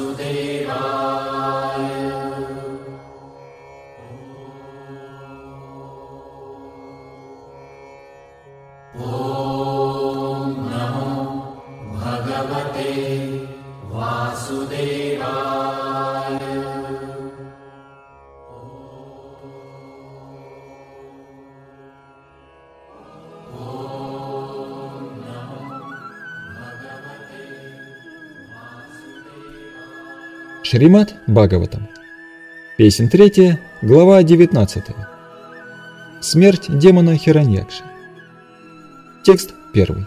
वासुदेव Шримат Бхагаватам. Песен 3, глава 19. Смерть демона Хираньякши. Текст 1.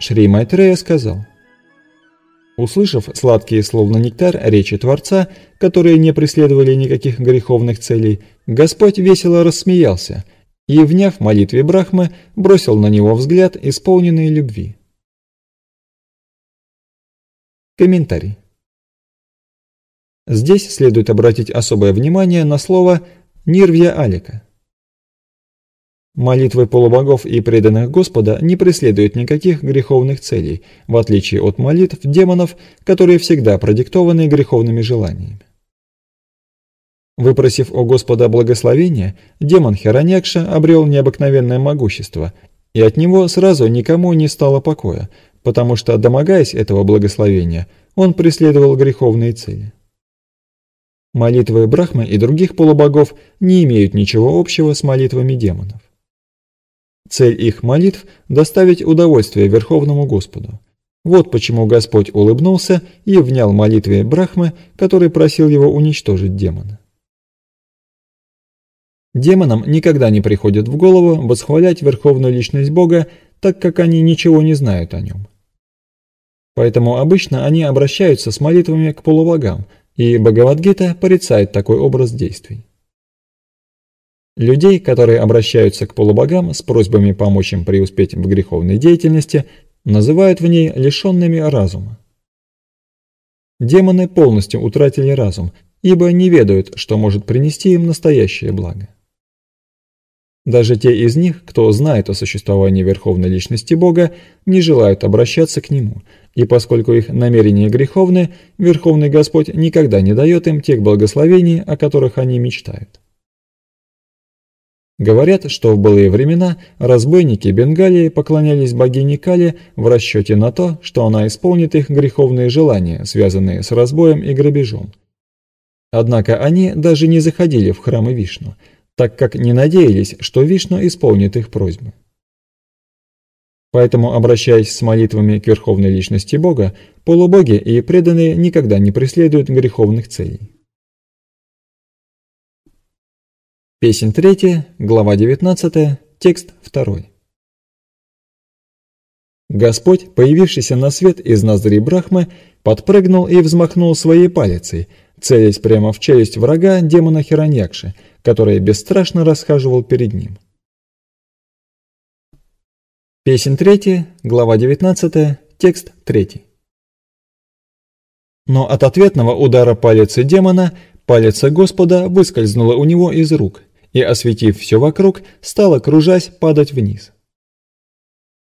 Шри Майтрея сказал. Услышав сладкие словно нектар речи Творца, которые не преследовали никаких греховных целей, Господь весело рассмеялся – и, вняв молитве Брахмы, бросил на него взгляд, исполненный любви. Комментарий. Здесь следует обратить особое внимание на слово «нирвья алика». Молитвы полубогов и преданных Господа не преследуют никаких греховных целей, в отличие от молитв демонов, которые всегда продиктованы греховными желаниями. Выпросив у Господа благословения, демон Херонекша обрел необыкновенное могущество, и от него сразу никому не стало покоя, потому что, домогаясь этого благословения, он преследовал греховные цели. Молитвы Брахмы и других полубогов не имеют ничего общего с молитвами демонов. Цель их молитв – доставить удовольствие Верховному Господу. Вот почему Господь улыбнулся и внял молитве Брахмы, который просил его уничтожить демона. Демонам никогда не приходит в голову восхвалять верховную личность Бога, так как они ничего не знают о нем. Поэтому обычно они обращаются с молитвами к полубогам, и Бхагавадгита порицает такой образ действий. Людей, которые обращаются к полубогам с просьбами помочь им преуспеть в греховной деятельности, называют в ней лишенными разума. Демоны полностью утратили разум, ибо не ведают, что может принести им настоящее благо. Даже те из них, кто знает о существовании Верховной Личности Бога, не желают обращаться к Нему, и поскольку их намерения греховны, Верховный Господь никогда не дает им тех благословений, о которых они мечтают. Говорят, что в былые времена разбойники Бенгалии поклонялись богине Кали в расчете на то, что она исполнит их греховные желания, связанные с разбоем и грабежом. Однако они даже не заходили в храмы Вишну – так как не надеялись, что Вишну исполнит их просьбы. Поэтому, обращаясь с молитвами к Верховной Личности Бога, полубоги и преданные никогда не преследуют греховных целей. Песнь 3, глава 19, текст 2. Господь, появившийся на свет из ноздри Брахмы, подпрыгнул и взмахнул своей палицей, целясь прямо в челюсть врага демона Хираньякши – который бесстрашно расхаживал перед ним. Песнь третья, глава 19, текст третий. Но от ответного удара палицы демона палица Господа выскользнула у него из рук и, осветив все вокруг, стала, кружась, падать вниз.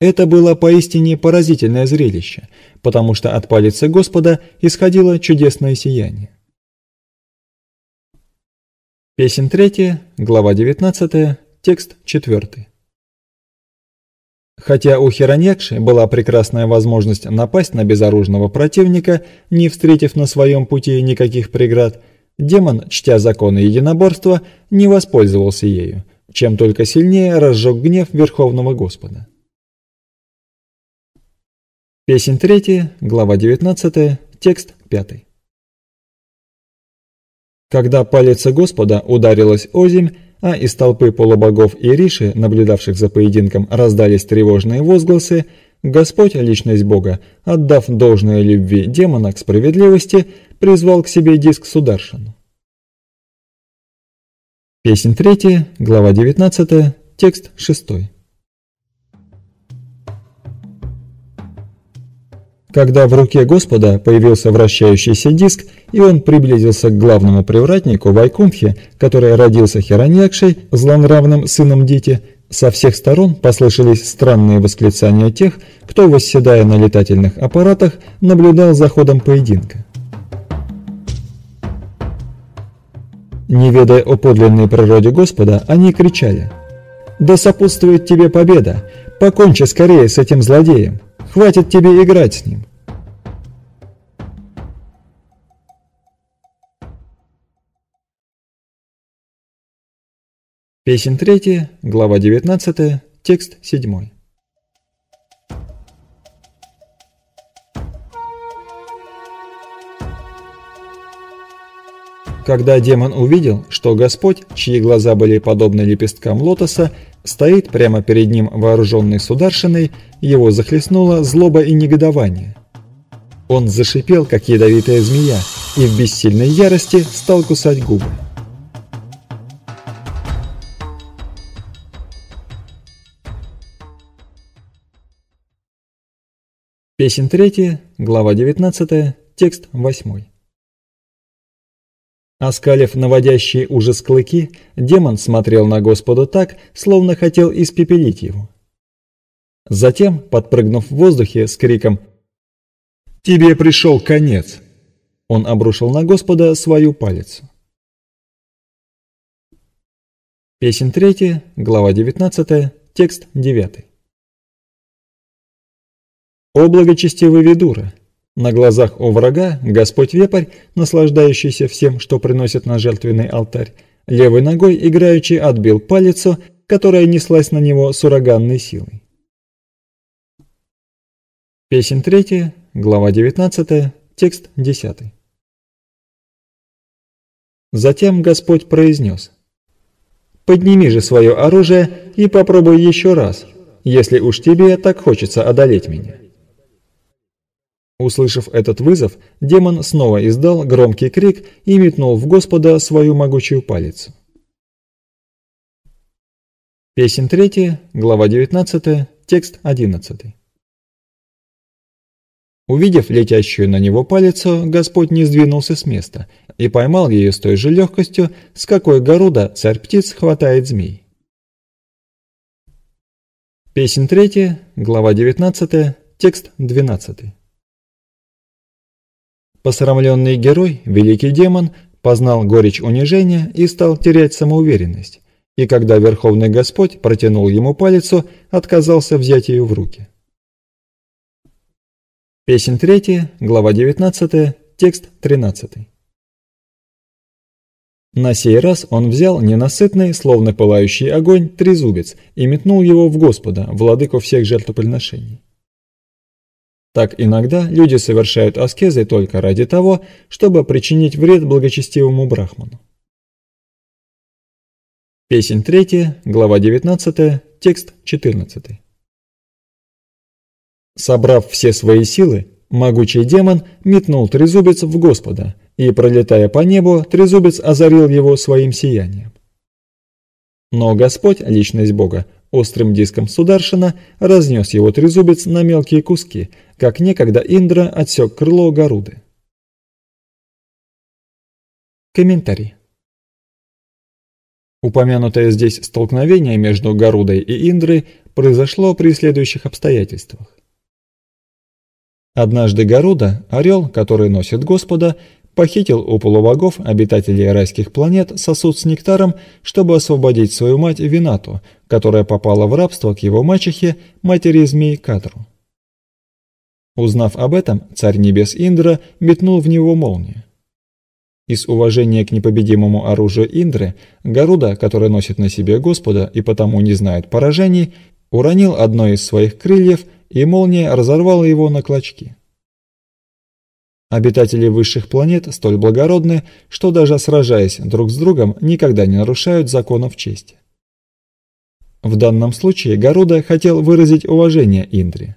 Это было поистине поразительное зрелище, потому что от палицы Господа исходило чудесное сияние. Песнь третья, глава 19, текст 4. Хотя у Хиронекши была прекрасная возможность напасть на безоружного противника, не встретив на своем пути никаких преград, демон, чтя законы единоборства, не воспользовался ею, чем только сильнее разжег гнев Верховного Господа. Песнь третья, глава 19, текст 5. Когда палец Господа ударилась о земь, а из толпы полубогов и риши, наблюдавших за поединком, раздались тревожные возгласы, Господь, личность Бога, отдав должное любви демона к справедливости, призвал к себе диск сударшину. Песнь 3, глава 19, текст 6. Когда в руке Господа появился вращающийся диск, и он приблизился к главному привратнику Вайкунхе, который родился Хираньякшей, злонравным сыном Дити, со всех сторон послышались странные восклицания тех, кто, восседая на летательных аппаратах, наблюдал за ходом поединка. Не ведая о подлинной природе Господа, они кричали «Да сопутствует тебе победа! Покончи скорее с этим злодеем!» Хватит тебе играть с ним. Песнь третья, глава 19, текст 7. Когда демон увидел, что Господь, чьи глаза были подобны лепесткам лотоса, Стоит прямо перед ним вооруженный сударшиной, его захлестнуло злоба и негодование. Он зашипел, как ядовитая змея, и в бессильной ярости стал кусать губы. Песен 3, глава 19, текст 8. Оскалив наводящие ужас клыки, демон смотрел на Господа так, словно хотел испепелить его. Затем, подпрыгнув в воздухе с криком «Тебе пришел конец!» он обрушил на Господа свою палец. Песен 3, глава 19, текст 9. «О благочестивый Ведура! На глазах у врага Господь-вепрь, наслаждающийся всем, что приносит на жертвенный алтарь, левой ногой играючи отбил палицу, которая неслась на него с ураганной силой. Песнь третья, глава 19, текст 10. Затем Господь произнес. «Подними же свое оружие и попробуй еще раз, если уж тебе так хочется одолеть меня». Услышав этот вызов, демон снова издал громкий крик и метнул в Господа свою могучую палец. Песнь 3, глава 19, текст 11. Увидев летящую на него палицу, Господь не сдвинулся с места и поймал ее с той же легкостью, с какой Горуда царь птиц хватает змей. Песнь 3, глава 19, текст 12. Посрамленный герой, великий демон, познал горечь унижения и стал терять самоуверенность. И когда Верховный Господь протянул ему палец, отказался взять ее в руки. Песнь третья, глава 19, текст 13. На сей раз он взял ненасытный, словно пылающий огонь, трезубец и метнул его в Господа, владыку всех жертвоприношений. Так иногда люди совершают аскезы только ради того, чтобы причинить вред благочестивому брахману. Песнь 3, глава 19, текст 14. Собрав все свои силы, могучий демон метнул трезубец в Господа, и, пролетая по небу, трезубец озарил его своим сиянием. Но Господь, личность Бога, Острым диском Сударшина разнес его трезубец на мелкие куски, как некогда Индра отсек крыло Горуды. Комментарий. Упомянутое здесь столкновение между Горудой и Индрой произошло при следующих обстоятельствах. Однажды Горуда, орел, который носит Господа, похитил у полубогов обитателей райских планет сосуд с нектаром, чтобы освободить свою мать Винату, которая попала в рабство к его мачехе, матери змеи Катру. Узнав об этом, царь небес Индра метнул в него молнию. Из уважения к непобедимому оружию Индры, Гаруда, который носит на себе Господа и потому не знает поражений, уронил одно из своих крыльев, и молния разорвала его на клочки. Обитатели высших планет столь благородны, что даже сражаясь друг с другом, никогда не нарушают законов чести. В данном случае Гаруда хотел выразить уважение Индре.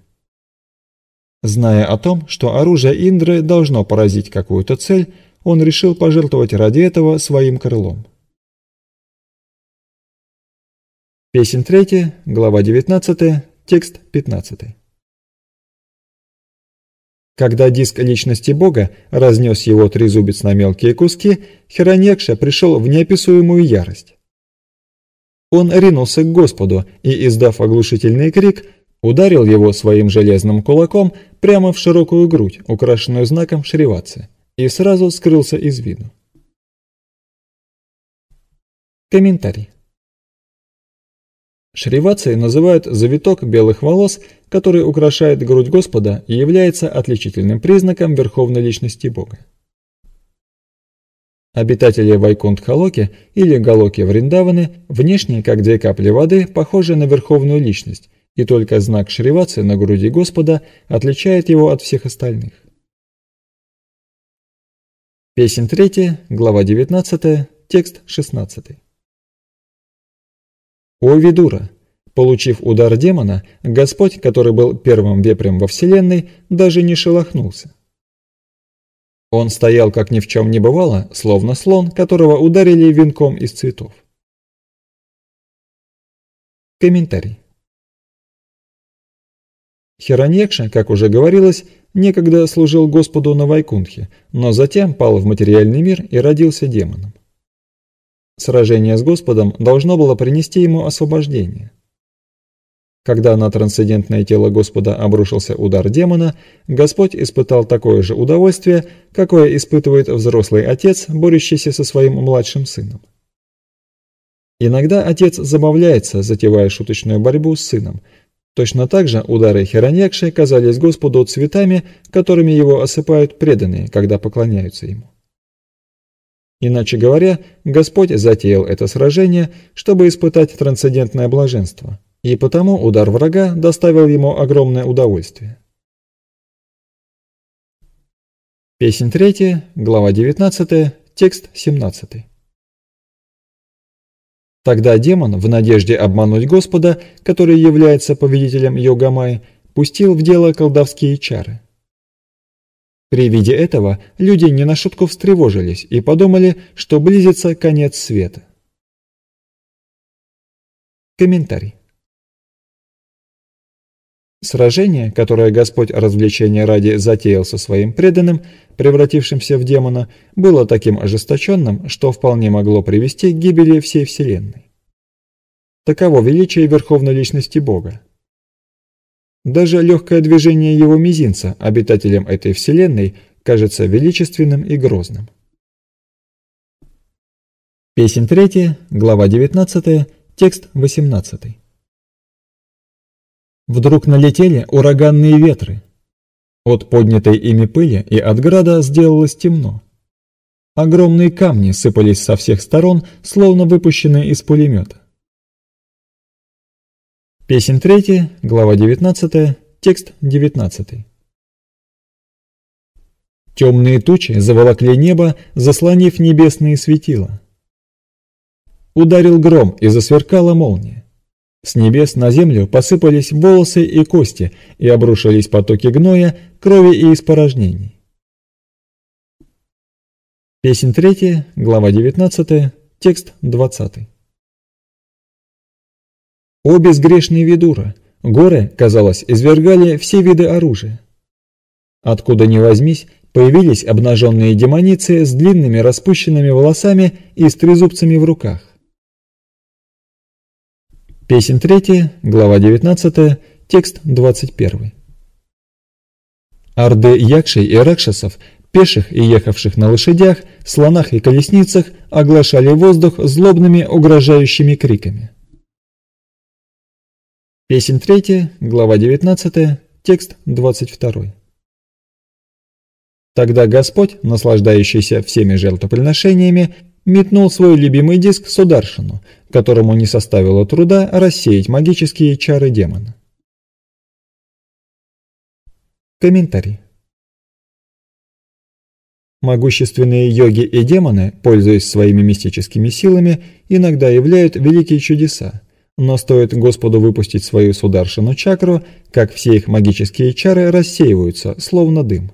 Зная о том, что оружие Индры должно поразить какую-то цель, он решил пожертвовать ради этого своим крылом. Песнь 3, глава 19, текст 15. Когда диск личности Бога разнес его трезубец на мелкие куски, Херонекша пришел в неописуемую ярость. Он ринулся к Господу и, издав оглушительный крик, ударил его своим железным кулаком прямо в широкую грудь, украшенную знаком Шриватцы, и сразу скрылся из виду. Комментарий. Шривацией называют завиток белых волос, который украшает грудь Господа и является отличительным признаком верховной личности Бога. Обитатели Вайкунт-Халоки или Галоки-Вриндаваны внешне, как две капли воды, похожи на верховную личность, и только знак Шривации на груди Господа отличает его от всех остальных. Песнь 3, глава 19, текст 16. Ой, Видура!» Получив удар демона, Господь, который был первым вепрем во Вселенной, даже не шелохнулся. Он стоял, как ни в чем не бывало, словно слон, которого ударили венком из цветов. Комментарий. Хираньякша, как уже говорилось, некогда служил Господу на Вайкунхе, но затем пал в материальный мир и родился демоном. Сражение с Господом должно было принести ему освобождение. Когда на трансцендентное тело Господа обрушился удар демона, Господь испытал такое же удовольствие, какое испытывает взрослый отец, борющийся со своим младшим сыном. Иногда отец забавляется, затевая шуточную борьбу с сыном. Точно так же удары Херонекши казались Господу цветами, которыми его осыпают преданные, когда поклоняются ему. Иначе говоря, Господь затеял это сражение, чтобы испытать трансцендентное блаженство, и потому удар врага доставил ему огромное удовольствие. Песнь третья, глава 19, текст 17. Тогда демон, в надежде обмануть Господа, который является повелителем Йогамай, пустил в дело колдовские чары. При виде этого люди не на шутку встревожились и подумали, что близится конец света. Комментарий. Сражение, которое Господь развлечения ради затеял со своим преданным, превратившимся в демона, было таким ожесточенным, что вполне могло привести к гибели всей Вселенной. Таково величие Верховной Личности Бога. Даже легкое движение его мизинца обитателям этой вселенной кажется величественным и грозным. Песнь третья, глава 19, текст 18. Вдруг налетели ураганные ветры. От поднятой ими пыли и от града сделалось темно. Огромные камни сыпались со всех сторон, словно выпущенные из пулемета. Песнь третья, глава 19, текст 19. Темные тучи заволокли небо, заслонив небесные светила. Ударил гром и засверкала молния. С небес на землю посыпались волосы и кости и обрушились потоки гноя, крови и испорожнений. Песнь третья, глава 19, текст 20. О безгрешный ведура Горы, казалось, извергали все виды оружия. Откуда ни возьмись, появились обнаженные демоницы с длинными распущенными волосами и с трезубцами в руках. Песнь третья, глава 19, текст 21. Орды якшей и ракшасов, пеших и ехавших на лошадях, слонах и колесницах оглашали воздух злобными угрожающими криками. Песнь третья, глава 19, текст 22. Тогда Господь, наслаждающийся всеми жертвоприношениями, метнул свой любимый диск Сударшину, которому не составило труда рассеять магические чары демона. Комментарий. Могущественные йоги и демоны, пользуясь своими мистическими силами, иногда являют великие чудеса, но стоит Господу выпустить свою сударшину чакру, как все их магические чары рассеиваются, словно дым.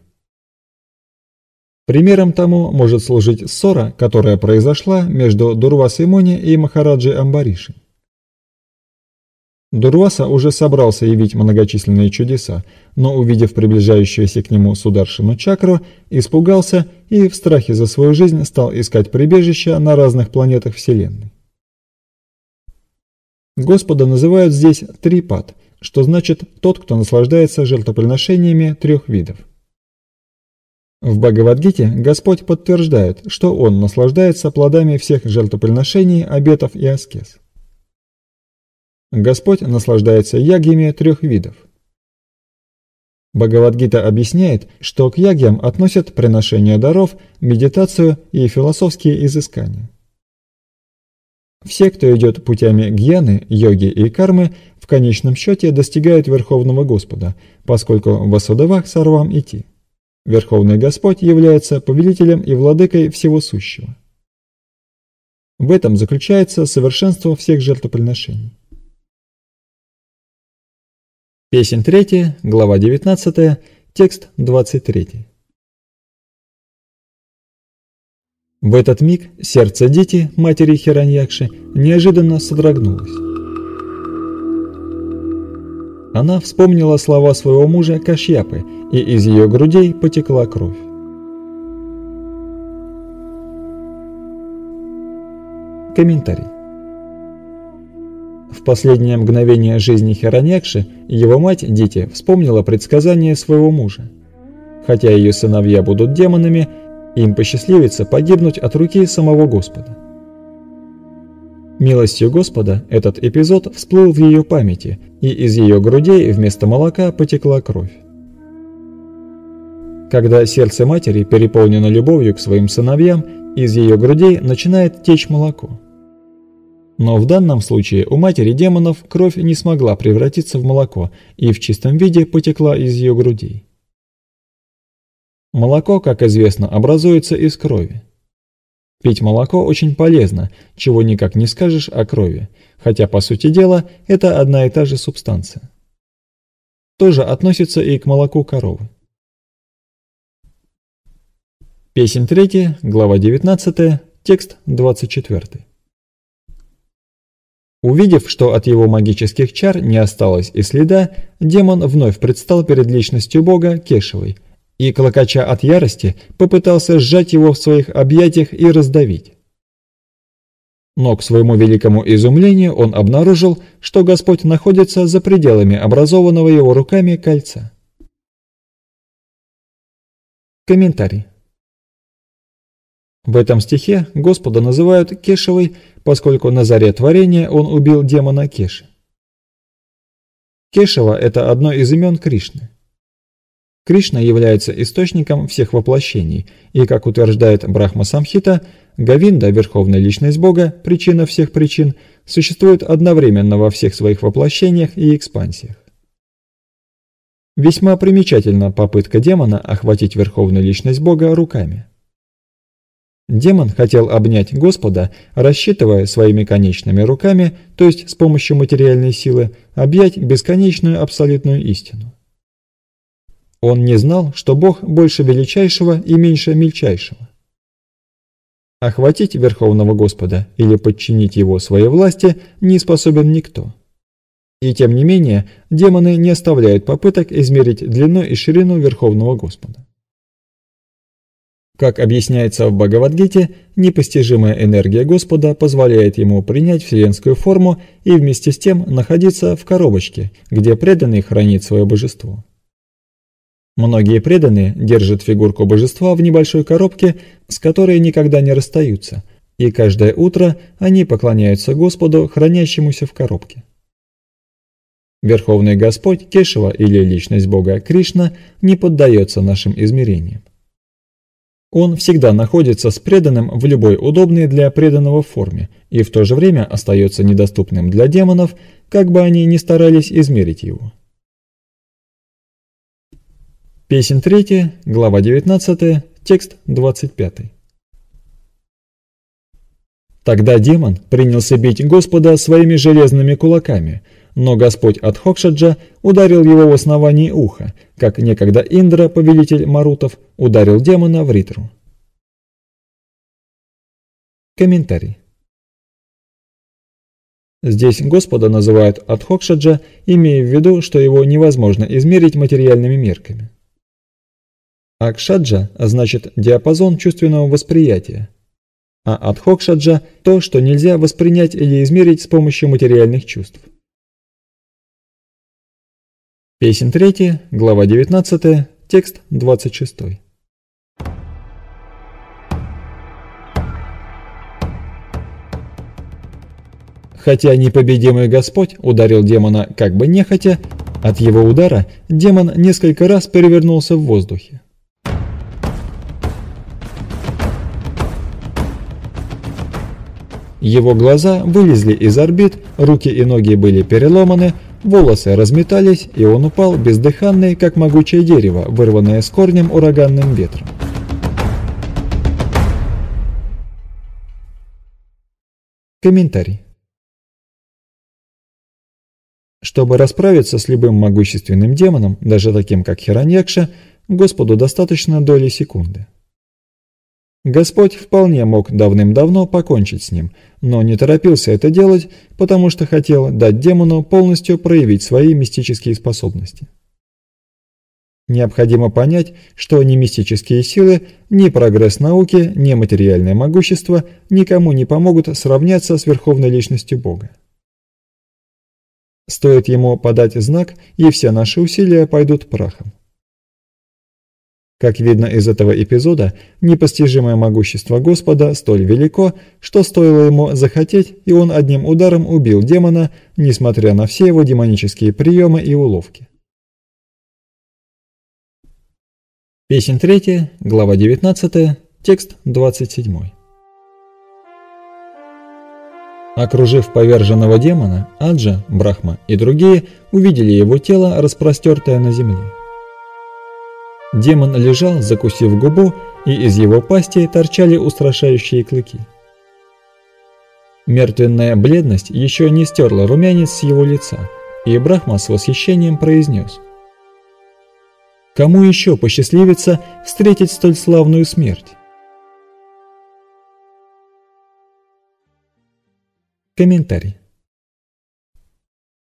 Примером тому может служить ссора, которая произошла между Дурвасой Мони и Махараджи Амбариши. Дурваса уже собрался явить многочисленные чудеса, но, увидев приближающуюся к нему сударшину чакру, испугался и в страхе за свою жизнь стал искать прибежища на разных планетах Вселенной. Господа называют здесь трипат, что значит «тот, кто наслаждается жертвоприношениями трех видов». В Бхагавадгите Господь подтверждает, что Он наслаждается плодами всех жертвоприношений, обетов и аскез. Господь наслаждается ягьями трех видов. Бхагавадгита объясняет, что к ягьям относят приношение даров, медитацию и философские изыскания. Все, кто идет путями гьяны, йоги и кармы, в конечном счете достигают Верховного Господа, поскольку в «васудевах сорвам идти». Верховный Господь является повелителем и владыкой всего сущего. В этом заключается совершенство всех жертвоприношений. Песнь 3, глава 19, текст 23. В этот миг сердце дети, матери Хираньякши, неожиданно содрогнулось. Она вспомнила слова своего мужа Кашьяпы, и из ее грудей потекла кровь. Комментарий. В последнее мгновение жизни Хираньякши его мать, Дити, вспомнила предсказание своего мужа. Хотя ее сыновья будут демонами, им посчастливится погибнуть от руки самого Господа. Милостью Господа этот эпизод всплыл в ее памяти, и из ее грудей вместо молока потекла кровь. Когда сердце матери переполнено любовью к своим сыновьям, из ее грудей начинает течь молоко. Но в данном случае у матери демонов кровь не смогла превратиться в молоко и в чистом виде потекла из ее грудей. Молоко, как известно, образуется из крови. Пить молоко очень полезно, чего никак не скажешь о крови, хотя, по сути дела, это одна и та же субстанция. Тоже относится и к молоку коровы. Песень 3, глава 19, текст 24. Увидев, что от его магических чар не осталось и следа, демон вновь предстал перед личностью бога Кешевой, и, клокоча от ярости, попытался сжать его в своих объятиях и раздавить. Но к своему великому изумлению он обнаружил, что Господь находится за пределами образованного его руками кольца. Комментарий. В этом стихе Господа называют Кешевой, поскольку на заре творения он убил демона Кеши. Кешева – это одно из имен Кришны. Кришна является источником всех воплощений, и, как утверждает Брахма Самхита, Гавинда, Верховная Личность Бога, причина всех причин, существует одновременно во всех своих воплощениях и экспансиях. Весьма примечательна попытка демона охватить Верховную Личность Бога руками. Демон хотел обнять Господа, рассчитывая своими конечными руками, то есть с помощью материальной силы, объять бесконечную абсолютную истину. Он не знал, что Бог больше величайшего и меньше мельчайшего. Охватить Верховного Господа или подчинить его своей власти не способен никто. И тем не менее, демоны не оставляют попыток измерить длину и ширину Верховного Господа. Как объясняется в Бхагавадгите, непостижимая энергия Господа позволяет ему принять вселенскую форму и вместе с тем находиться в коробочке, где преданный хранит свое божество. Многие преданные держат фигурку божества в небольшой коробке, с которой никогда не расстаются, и каждое утро они поклоняются Господу, хранящемуся в коробке. Верховный Господь Кешева или Личность Бога Кришна не поддается нашим измерениям. Он всегда находится с преданным в любой удобной для преданного форме и в то же время остается недоступным для демонов, как бы они ни старались измерить его. Песен 3, глава 19, текст 25. Тогда демон принялся бить Господа своими железными кулаками, но Господь от Хокшаджа ударил его в основании уха, как некогда Индра, повелитель Марутов, ударил демона в Ритру. Комментарий. Здесь Господа называют Адхокшаджа, имея в виду, что его невозможно измерить материальными мерками. Акшаджа а значит диапазон чувственного восприятия, а Адхокшаджа – то, что нельзя воспринять или измерить с помощью материальных чувств. Песен 3, глава 19, текст 26. Хотя непобедимый Господь ударил демона как бы нехотя, от его удара демон несколько раз перевернулся в воздухе. Его глаза вылезли из орбит, руки и ноги были переломаны, волосы разметались, и он упал бездыханный, как могучее дерево, вырванное с корнем ураганным ветром. Комментарий. Чтобы расправиться с любым могущественным демоном, даже таким как Хираньякша, Господу достаточно доли секунды. Господь вполне мог давным-давно покончить с ним, но не торопился это делать, потому что хотел дать демону полностью проявить свои мистические способности. Необходимо понять, что ни мистические силы, ни прогресс науки, ни материальное могущество никому не помогут сравняться с верховной личностью Бога. Стоит ему подать знак, и все наши усилия пойдут прахом. Как видно из этого эпизода, непостижимое могущество Господа столь велико, что стоило ему захотеть, и он одним ударом убил демона, несмотря на все его демонические приемы и уловки. Песнь 3, глава 19, текст 27. Окружив поверженного демона, Аджа, Брахма и другие увидели его тело, распростертое на земле. Демон лежал, закусив губу, и из его пасти торчали устрашающие клыки. Мертвенная бледность еще не стерла румянец с его лица, и Брахма с восхищением произнес. «Кому еще посчастливится встретить столь славную смерть?» Комментарий.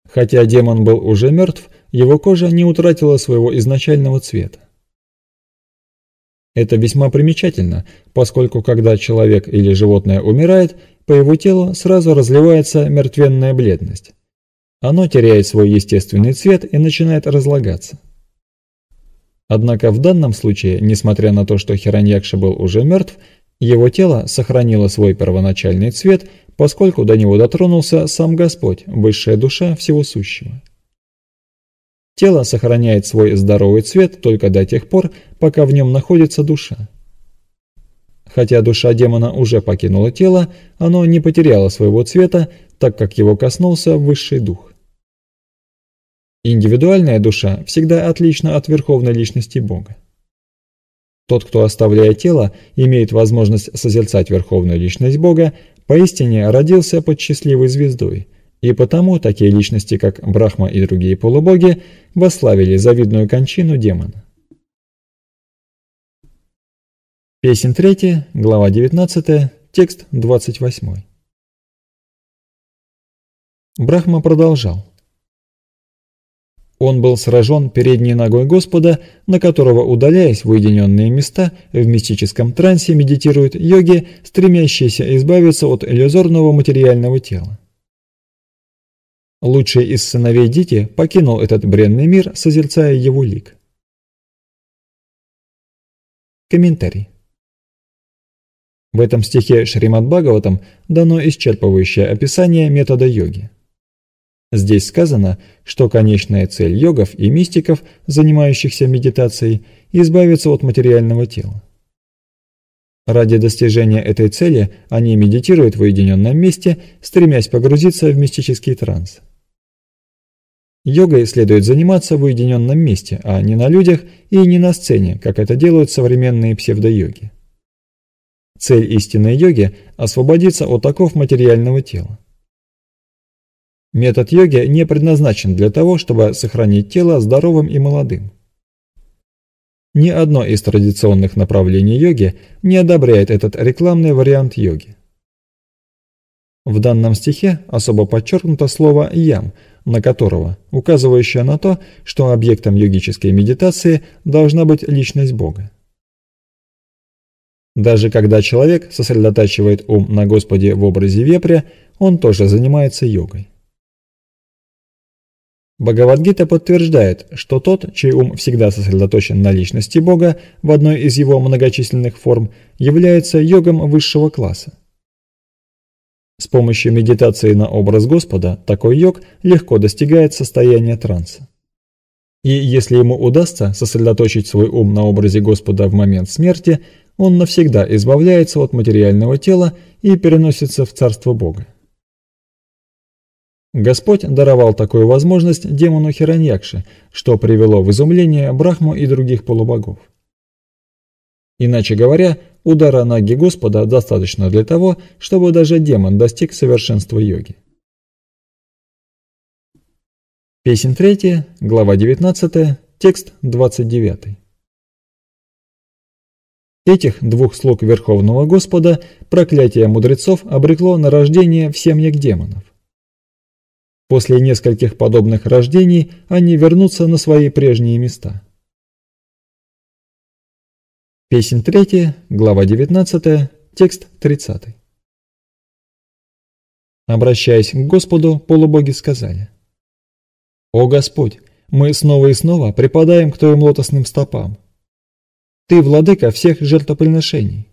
Хотя демон был уже мертв, его кожа не утратила своего изначального цвета. Это весьма примечательно, поскольку когда человек или животное умирает, по его телу сразу разливается мертвенная бледность. Оно теряет свой естественный цвет и начинает разлагаться. Однако в данном случае, несмотря на то, что Хираньякша был уже мертв, его тело сохранило свой первоначальный цвет, поскольку до него дотронулся сам Господь, высшая душа всего сущего. Тело сохраняет свой здоровый цвет только до тех пор, пока в нем находится душа. Хотя душа демона уже покинула тело, оно не потеряло своего цвета, так как его коснулся высший дух. Индивидуальная душа всегда отлична от верховной личности Бога. Тот, кто, оставляя тело, имеет возможность созерцать верховную личность Бога, поистине родился под счастливой звездой, и потому такие личности, как Брахма и другие полубоги, восславили завидную кончину демона. Песнь 3, глава 19, текст 28. Брахма продолжал. Он был сражен передней ногой Господа, на которого, удаляясь в уединенные места, в мистическом трансе медитируют йоги, стремящиеся избавиться от иллюзорного материального тела. Лучший из сыновей Дити покинул этот бренный мир, созерцая его лик. Комментарий. В этом стихе Шримад Бхагаватам дано исчерпывающее описание метода йоги. Здесь сказано, что конечная цель йогов и мистиков, занимающихся медитацией, избавиться от материального тела. Ради достижения этой цели они медитируют в уединенном месте, стремясь погрузиться в мистический транс. Йогой следует заниматься в уединенном месте, а не на людях и не на сцене, как это делают современные псевдо-йоги. Цель истинной йоги – освободиться от оков материального тела. Метод йоги не предназначен для того, чтобы сохранить тело здоровым и молодым. Ни одно из традиционных направлений йоги не одобряет этот рекламный вариант йоги. В данном стихе особо подчеркнуто слово «ям», на которого, указывающая на то, что объектом йогической медитации должна быть личность Бога. Даже когда человек сосредотачивает ум на Господе в образе вепря, он тоже занимается йогой. Бхагавадгита подтверждает, что тот, чей ум всегда сосредоточен на личности Бога в одной из его многочисленных форм, является йогом высшего класса. С помощью медитации на образ Господа такой йог легко достигает состояния транса. И если ему удастся сосредоточить свой ум на образе Господа в момент смерти, он навсегда избавляется от материального тела и переносится в Царство Бога. Господь даровал такую возможность демону Хираньякше, что привело в изумление Брахму и других полубогов. Иначе говоря, удара ноги Господа достаточно для того, чтобы даже демон достиг совершенства йоги. Песнь 3, глава 19, текст 29. Этих двух слог Верховного Господа проклятие мудрецов обрекло на рождение в семьях демонов. После нескольких подобных рождений они вернутся на свои прежние места. Песнь 3, глава 19, текст 30. Обращаясь к Господу, полубоги сказали. «О Господь, мы снова и снова припадаем к Твоим лотосным стопам. Ты владыка всех жертвоприношений.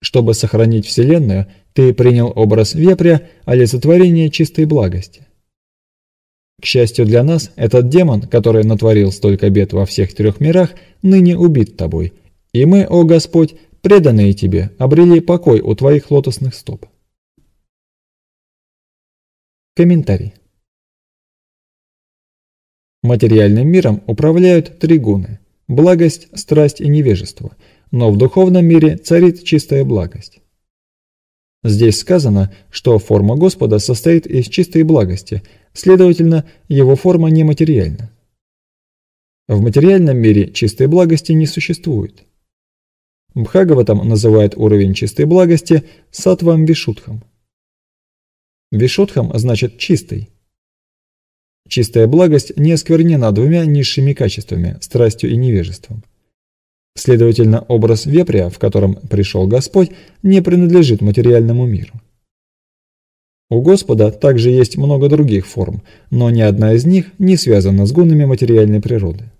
Чтобы сохранить Вселенную, Ты принял образ вепря, а олицетворение чистой благости. К счастью для нас, этот демон, который натворил столько бед во всех трех мирах, ныне убит тобой и мы, о Господь, преданные Тебе, обрели покой у Твоих лотосных стоп. Комментарий. Материальным миром управляют три гуны – благость, страсть и невежество, но в духовном мире царит чистая благость. Здесь сказано, что форма Господа состоит из чистой благости, следовательно, его форма нематериальна. В материальном мире чистой благости не существует. Бхагаватам называет уровень чистой благости сатвам вишудхам. Вишудхам значит «чистый». Чистая благость не осквернена двумя низшими качествами – страстью и невежеством. Следовательно, образ вепря, в котором пришел Господь, не принадлежит материальному миру. У Господа также есть много других форм, но ни одна из них не связана с гунами материальной природы.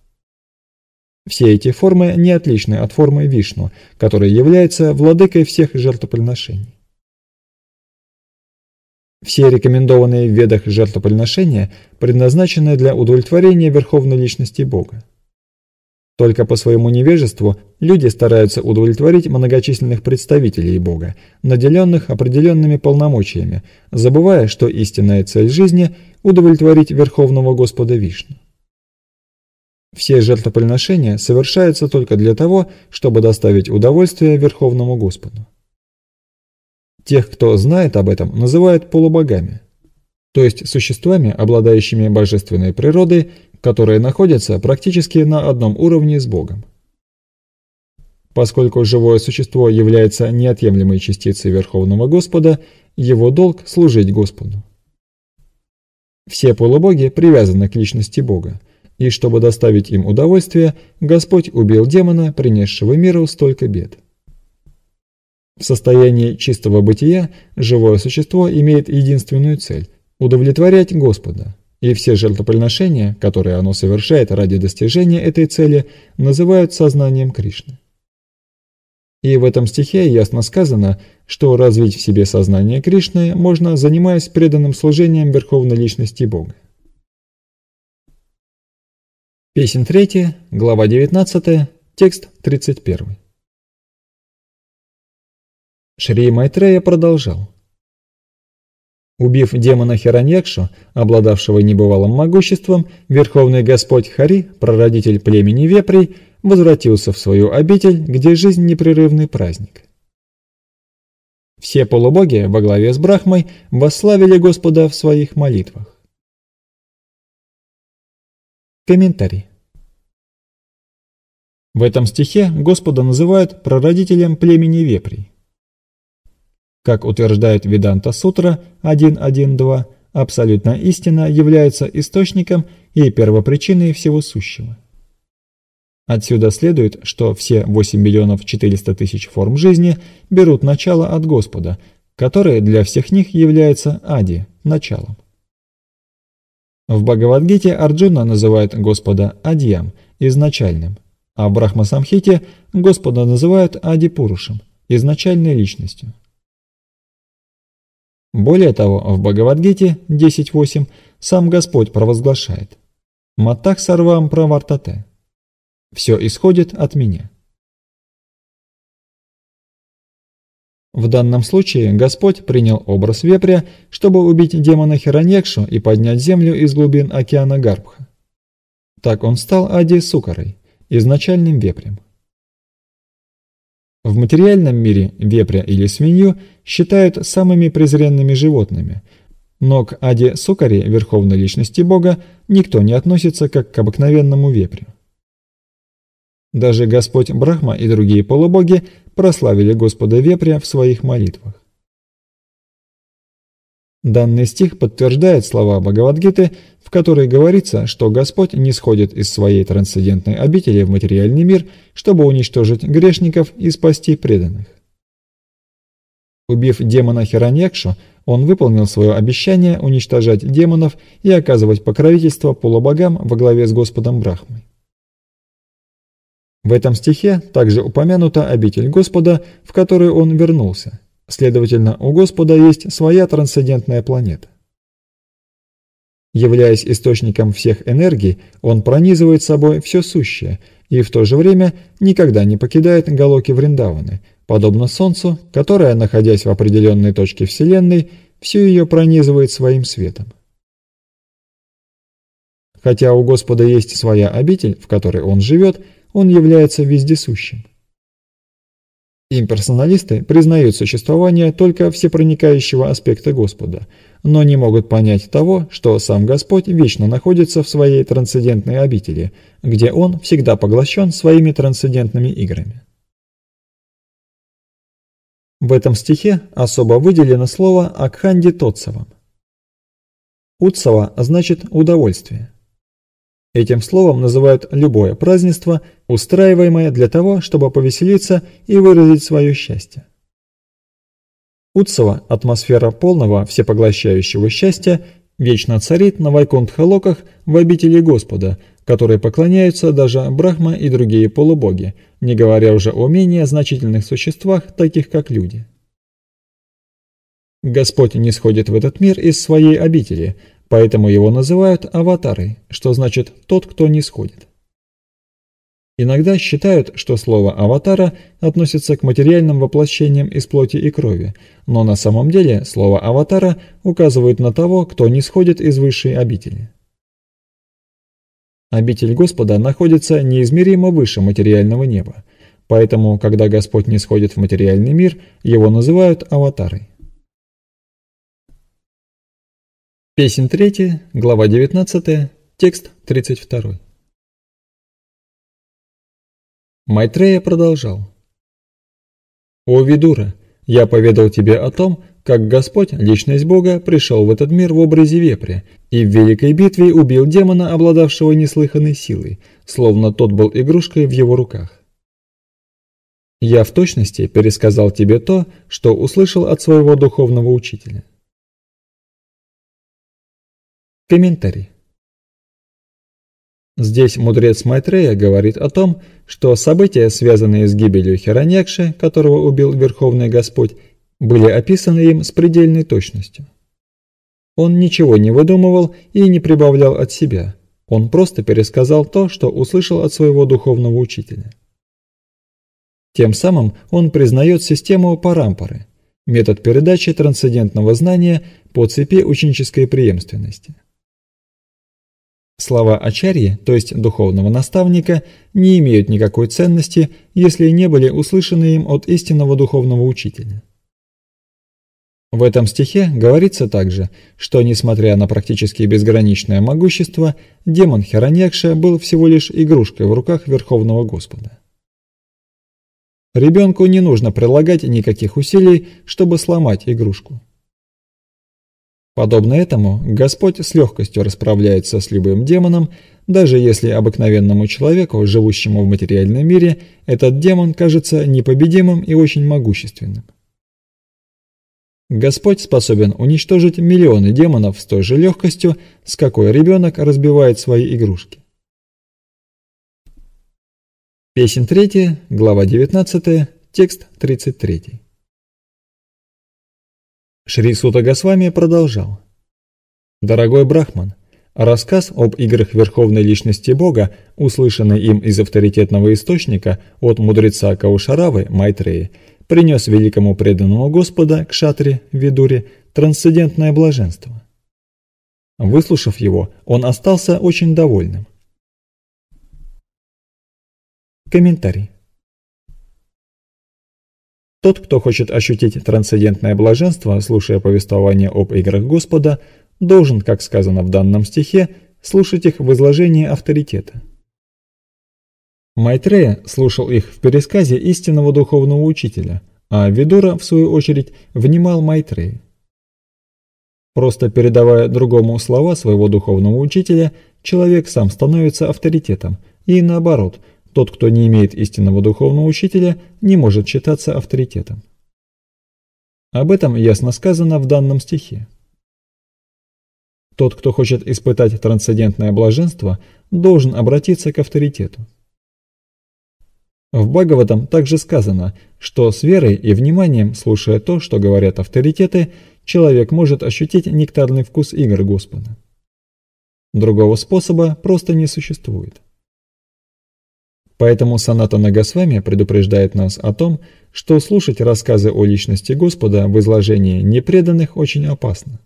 Все эти формы не отличны от формы Вишну, который является владыкой всех жертвоприношений. Все рекомендованные в ведах жертвоприношения предназначены для удовлетворения Верховной Личности Бога. Только по своему невежеству люди стараются удовлетворить многочисленных представителей Бога, наделенных определенными полномочиями, забывая, что истинная цель жизни – удовлетворить Верховного Господа Вишну. Все жертвоприношения совершаются только для того, чтобы доставить удовольствие Верховному Господу. Тех, кто знает об этом, называют полубогами, то есть существами, обладающими божественной природой, которые находятся практически на одном уровне с Богом. Поскольку живое существо является неотъемлемой частицей Верховного Господа, его долг – служить Господу. Все полубоги привязаны к личности Бога, и чтобы доставить им удовольствие, Господь убил демона, принесшего миру столько бед. В состоянии чистого бытия живое существо имеет единственную цель – удовлетворять Господа, и все жертвоприношения, которые оно совершает ради достижения этой цели, называют сознанием Кришны. И в этом стихе ясно сказано, что развить в себе сознание Кришны можно, занимаясь преданным служением Верховной Личности Бога. Песен 3, глава 19, текст 31. Шри Майтрея продолжал. Убив демона Хираньякшу, обладавшего небывалым могуществом, Верховный Господь Хари, прародитель племени Вепрей, возвратился в свою обитель, где жизнь непрерывный праздник. Все полубоги во главе с Брахмой восславили Господа в своих молитвах. Комментарий. В этом стихе Господа называют прародителем племени вепрей. Как утверждает Веданта Сутра 1.1.2, абсолютная истина является источником и первопричиной всего сущего. Отсюда следует, что все 8 миллионов 400 тысяч форм жизни берут начало от Господа, который для всех них является Ади, началом. В Бхагавадгите Арджуна называет Господа Адьям, изначальным – а в Брахмасамхите Господа называют Адипурушем, изначальной личностью. Более того, в Бхагавадгите 10.8 сам Господь провозглашает «Матах сарвам правартате» «Все исходит от меня». В данном случае Господь принял образ вепря, чтобы убить демона Хираньякшу и поднять землю из глубин океана Гарбха. Так он стал Ади Сукарой изначальным вепрем. В материальном мире вепря или свинью считают самыми презренными животными, но к Аде Сукаре, верховной личности бога, никто не относится как к обыкновенному вепрю. Даже Господь Брахма и другие полубоги прославили Господа Вепря в своих молитвах. Данный стих подтверждает слова Бхагавадгиты, в которой говорится, что Господь не сходит из своей трансцендентной обители в материальный мир, чтобы уничтожить грешников и спасти преданных. Убив демона Хираньякшу, он выполнил свое обещание уничтожать демонов и оказывать покровительство полубогам во главе с Господом Брахмой. В этом стихе также упомянута обитель Господа, в которую он вернулся – Следовательно, у Господа есть своя трансцендентная планета. Являясь источником всех энергий, он пронизывает собой все сущее и в то же время никогда не покидает Галоки Вриндаваны, подобно Солнцу, которое, находясь в определенной точке Вселенной, всю ее пронизывает своим светом. Хотя у Господа есть своя обитель, в которой он живет, он является вездесущим. Имперсоналисты признают существование только всепроникающего аспекта Господа, но не могут понять того, что сам Господь вечно находится в своей трансцендентной обители, где Он всегда поглощен своими трансцендентными играми. В этом стихе особо выделено слово «акханди тотсавам». «Утсава» значит «удовольствие». Этим словом называют любое празднество, устраиваемое для того, чтобы повеселиться и выразить свое счастье. Утсова, атмосфера полного, всепоглощающего счастья, вечно царит на Вайкунтхалоках в обители Господа, которые поклоняются даже Брахма и другие полубоги, не говоря уже о менее значительных существах, таких как люди. Господь не сходит в этот мир из своей обители, Поэтому его называют аватарой, что значит «тот, кто не сходит». Иногда считают, что слово «аватара» относится к материальным воплощениям из плоти и крови, но на самом деле слово «аватара» указывает на того, кто не сходит из высшей обители. Обитель Господа находится неизмеримо выше материального неба, поэтому, когда Господь не сходит в материальный мир, его называют аватарой. Песнь 3, глава 19, текст 32. Майтрея продолжал. «О, Видура, я поведал тебе о том, как Господь, Личность Бога, пришел в этот мир в образе вепря и в великой битве убил демона, обладавшего неслыханной силой, словно тот был игрушкой в его руках. Я в точности пересказал тебе то, что услышал от своего духовного учителя. Комментарий. Здесь мудрец Майтрея говорит о том, что события, связанные с гибелью Хираньякши, которого убил Верховный Господь, были описаны им с предельной точностью. Он ничего не выдумывал и не прибавлял от себя. Он просто пересказал то, что услышал от своего духовного учителя. Тем самым он признает систему парампоры, метод передачи трансцендентного знания по цепи ученической преемственности. Слова Ачарьи, то есть духовного наставника, не имеют никакой ценности, если не были услышаны им от истинного духовного учителя. В этом стихе говорится также, что, несмотря на практически безграничное могущество, демон Хераньякша был всего лишь игрушкой в руках Верховного Господа. Ребенку не нужно прилагать никаких усилий, чтобы сломать игрушку. Подобно этому, Господь с легкостью расправляется с любым демоном, даже если обыкновенному человеку, живущему в материальном мире, этот демон кажется непобедимым и очень могущественным. Господь способен уничтожить миллионы демонов с той же легкостью, с какой ребенок разбивает свои игрушки. Песнь 3, глава 19, текст 33. Шри Сута Госвами продолжал. «Дорогой Брахман, рассказ об играх Верховной Личности Бога, услышанный им из авторитетного источника от мудреца Каушаравы Майтреи, принес великому преданному Господа, Кшатре, Видури трансцендентное блаженство. Выслушав его, он остался очень довольным. Комментарий. Тот, кто хочет ощутить трансцендентное блаженство, слушая повествование об играх Господа, должен, как сказано в данном стихе, слушать их в изложении авторитета. Майтрея слушал их в пересказе истинного духовного учителя, а Видура, в свою очередь, внимал Майтреи. Просто передавая другому слова своего духовного учителя, человек сам становится авторитетом, и наоборот – тот, кто не имеет истинного духовного учителя, не может считаться авторитетом. Об этом ясно сказано в данном стихе. Тот, кто хочет испытать трансцендентное блаженство, должен обратиться к авторитету. В Бхагаватам также сказано, что с верой и вниманием, слушая то, что говорят авторитеты, человек может ощутить нектарный вкус игр Господа. Другого способа просто не существует. Поэтому соната Нагасвами предупреждает нас о том, что слушать рассказы о личности Господа в изложении непреданных очень опасно.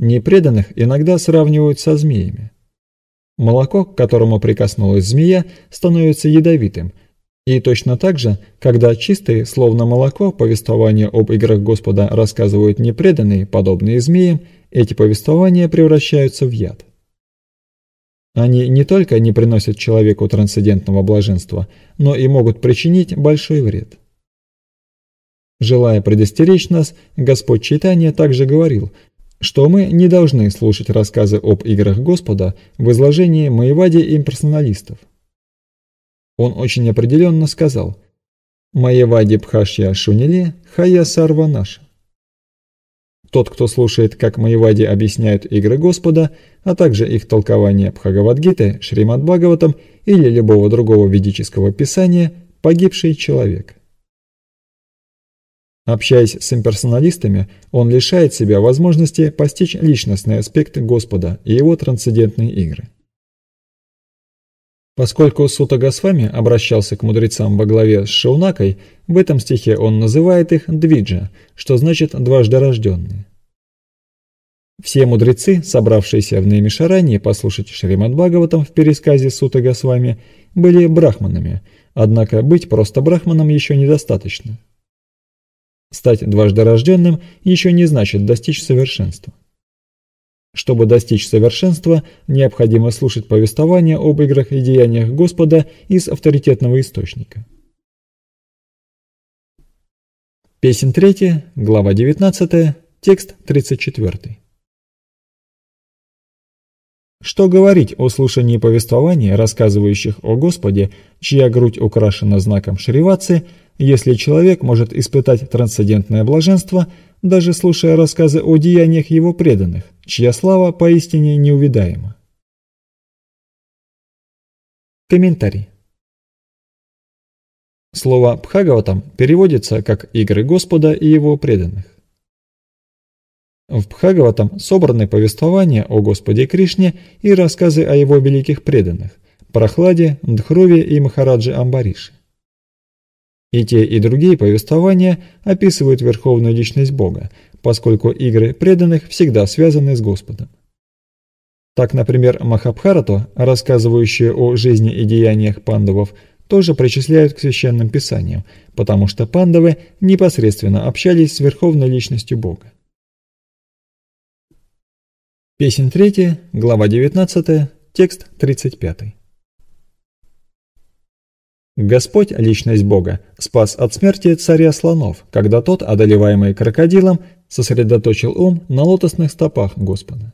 Непреданных иногда сравнивают со змеями. Молоко, к которому прикоснулась змея, становится ядовитым, и точно так же, когда чистые, словно молоко, повествования об играх Господа рассказывают непреданные, подобные змеям, эти повествования превращаются в яд. Они не только не приносят человеку трансцендентного блаженства, но и могут причинить большой вред. Желая предостеречь нас, Господь Читания также говорил, что мы не должны слушать рассказы об играх Господа в изложении Маевади имперсоналистов. Он очень определенно сказал «Маевади Пхашья Шуниле Хая Сарванаша». Тот, кто слушает, как Маевади объясняют игры Господа, а также их толкование Бхагавадгиты, Шримад Бхагаватам или любого другого ведического писания, погибший человек. Общаясь с имперсоналистами, он лишает себя возможности постичь личностный аспект Господа и его трансцендентные игры. Поскольку Сута Госвами обращался к мудрецам во главе с Шаунакой, в этом стихе он называет их «двиджа», что значит «дважды рожденные». Все мудрецы, собравшиеся в Неймишаране послушать Шримад Бхагаватам в пересказе Сута Госвами, были брахманами, однако быть просто брахманом еще недостаточно. Стать дважды рожденным еще не значит достичь совершенства. Чтобы достичь совершенства, необходимо слушать повествования об играх и деяниях Господа из авторитетного источника. Песен 3, глава 19, текст 34. Что говорить о слушании повествований, рассказывающих о Господе, чья грудь украшена знаком Шривации, если человек может испытать трансцендентное блаженство, даже слушая рассказы о деяниях его преданных, чья слава поистине неувидаема. Комментарий. Слово «бхагаватам» переводится как «игры Господа и его преданных». В Бхагаватам собраны повествования о Господе Кришне и рассказы о его великих преданных – Прохладе, Дхруве и Махараджи Амбарише. И те, и другие повествования описывают верховную личность Бога, поскольку игры преданных всегда связаны с Господом. Так, например, Махабхарату, рассказывающее о жизни и деяниях пандавов, тоже причисляют к священным писаниям, потому что пандавы непосредственно общались с верховной личностью Бога. Песнь 3, глава 19, текст 35. Господь, личность Бога, спас от смерти царя слонов, когда тот, одолеваемый крокодилом, сосредоточил ум на лотосных стопах Господа.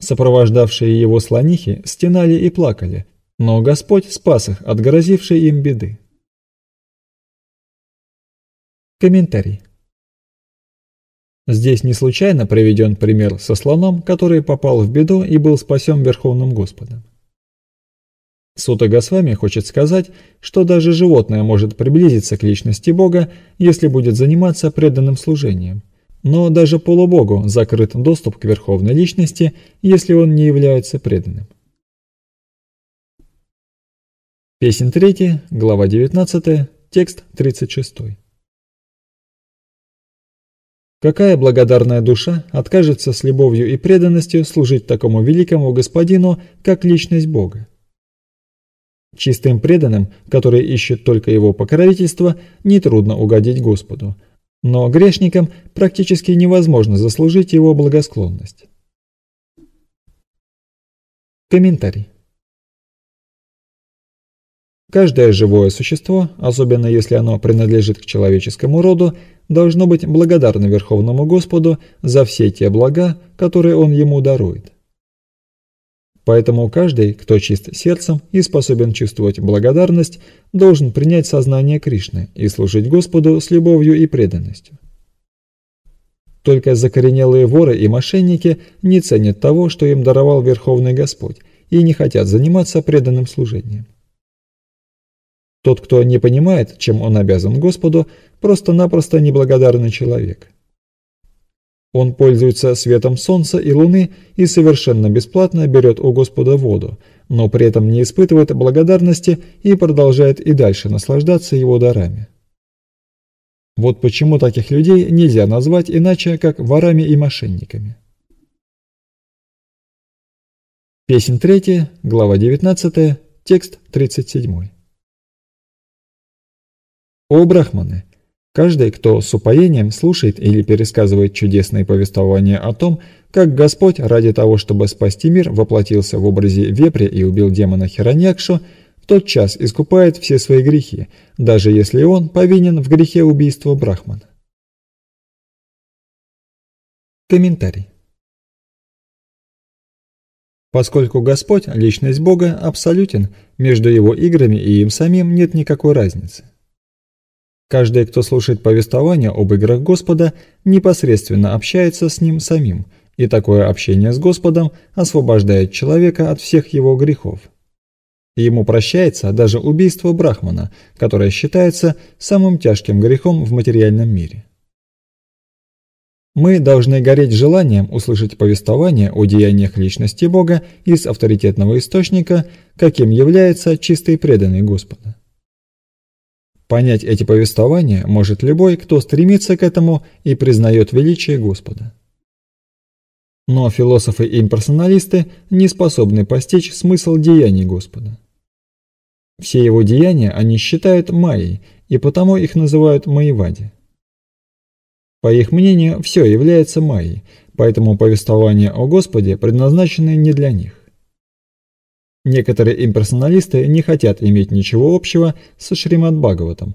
Сопровождавшие его слонихи стенали и плакали, но Господь спас их от грозившей им беды. Комментарий. Здесь не случайно приведен пример со слоном, который попал в беду и был спасен Верховным Господом. Сута Госвами хочет сказать, что даже животное может приблизиться к личности Бога, если будет заниматься преданным служением. Но даже полубогу закрыт доступ к верховной личности, если он не является преданным. Песнь 3, глава 19, текст 36. Какая благодарная душа откажется с любовью и преданностью служить такому великому господину, как личность Бога? Чистым преданным, которые ищет только его покровительство, нетрудно угодить Господу. Но грешникам практически невозможно заслужить его благосклонность. Комментарий. Каждое живое существо, особенно если оно принадлежит к человеческому роду, должно быть благодарно Верховному Господу за все те блага, которые Он ему дарует. Поэтому каждый, кто чист сердцем и способен чувствовать благодарность, должен принять сознание Кришны и служить Господу с любовью и преданностью. Только закоренелые воры и мошенники не ценят того, что им даровал Верховный Господь, и не хотят заниматься преданным служением. Тот, кто не понимает, чем он обязан Господу, просто-напросто неблагодарный человек. Он пользуется светом солнца и луны и совершенно бесплатно берет у Господа воду, но при этом не испытывает благодарности и продолжает и дальше наслаждаться его дарами. Вот почему таких людей нельзя назвать иначе, как ворами и мошенниками. Песнь 3, глава 19, текст 37. «О, брахманы! Каждый, кто с упоением слушает или пересказывает чудесные повествования о том, как Господь ради того, чтобы спасти мир, воплотился в образе вепря и убил демона Хираньякшу, в тот час искупает все свои грехи, даже если он повинен в грехе убийства Брахмана. Комментарий. Поскольку Господь, личность Бога, абсолютен, между его играми и им самим нет никакой разницы. Каждый, кто слушает повествование об играх Господа, непосредственно общается с Ним самим, и такое общение с Господом освобождает человека от всех его грехов. Ему прощается даже убийство Брахмана, которое считается самым тяжким грехом в материальном мире. Мы должны гореть желанием услышать повествование о деяниях личности Бога из авторитетного источника, каким является чистый преданный Господа. Понять эти повествования может любой, кто стремится к этому и признает величие Господа. Но философы и имперсоналисты не способны постичь смысл деяний Господа. Все его деяния они считают майей, и потому их называют маевади. По их мнению, все является майей, поэтому повествования о Господе предназначены не для них. Некоторые имперсоналисты не хотят иметь ничего общего с Шримад Бхагаватом,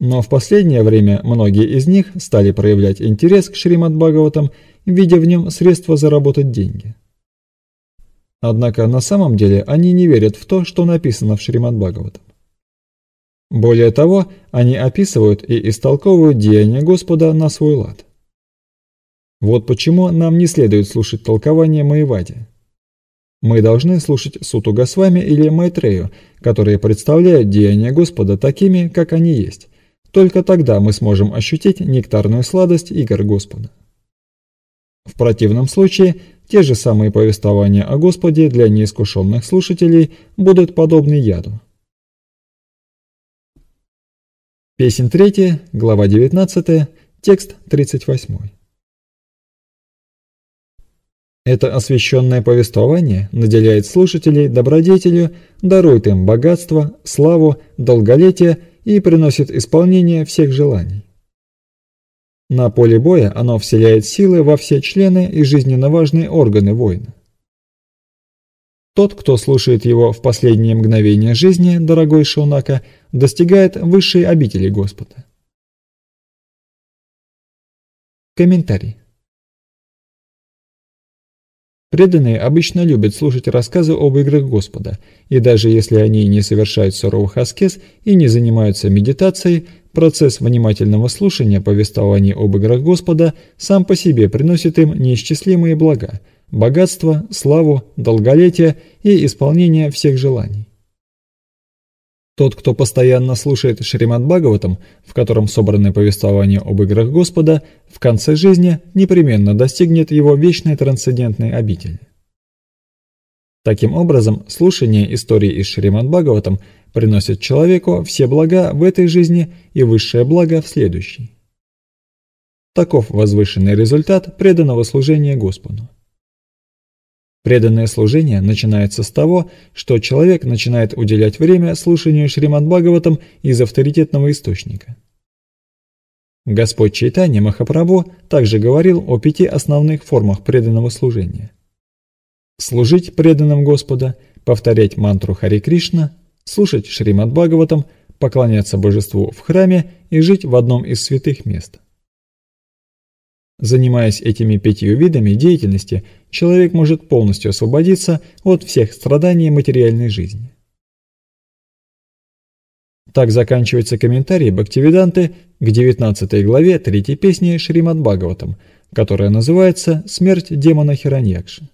но в последнее время многие из них стали проявлять интерес к Шримад Бхагаватам, видя в нем средство заработать деньги. Однако на самом деле они не верят в то, что написано в Шримад Бхагаватам. Более того, они описывают и истолковывают деяния Господа на свой лад. Вот почему нам не следует слушать толкование Маевади. Мы должны слушать суду Госвами или Майтрею, которые представляют деяния Господа такими, как они есть. Только тогда мы сможем ощутить нектарную сладость игр Господа. В противном случае, те же самые повествования о Господе для неискушенных слушателей будут подобны яду. Песнь 3, глава 19, текст 38. Это освященное повествование наделяет слушателей добродетелью, дарует им богатство, славу, долголетие и приносит исполнение всех желаний. На поле боя оно вселяет силы во все члены и жизненно важные органы воина. Тот, кто слушает его в последние мгновения жизни, дорогой Шоунака, достигает высшей обители Господа. Комментарий. Преданные обычно любят слушать рассказы об играх Господа, и даже если они не совершают суровых аскез и не занимаются медитацией, процесс внимательного слушания повествований об играх Господа сам по себе приносит им неисчислимые блага, богатство, славу, долголетие и исполнение всех желаний. Тот, кто постоянно слушает Шримад Бхагаватам, в котором собраны повествования об играх Господа, в конце жизни непременно достигнет его вечной трансцендентной обители. Таким образом, слушание истории из Шримад Бхагаватам приносит человеку все блага в этой жизни и высшее благо в следующей. Таков возвышенный результат преданного служения Господу. Преданное служение начинается с того, что человек начинает уделять время слушанию Шримад Бхагаватам из авторитетного источника. Господь Чайтанья Махапрабху также говорил о пяти основных формах преданного служения. Служить преданным Господа, повторять мантру Хари Кришна, слушать Шримад Бхагаватам, поклоняться божеству в храме и жить в одном из святых мест. Занимаясь этими пятью видами деятельности, человек может полностью освободиться от всех страданий материальной жизни. Так заканчивается комментарий Бхактивиданты к 19 главе третьей песни Шримад Бхагаватам, которая называется «Смерть демона Хираньякши».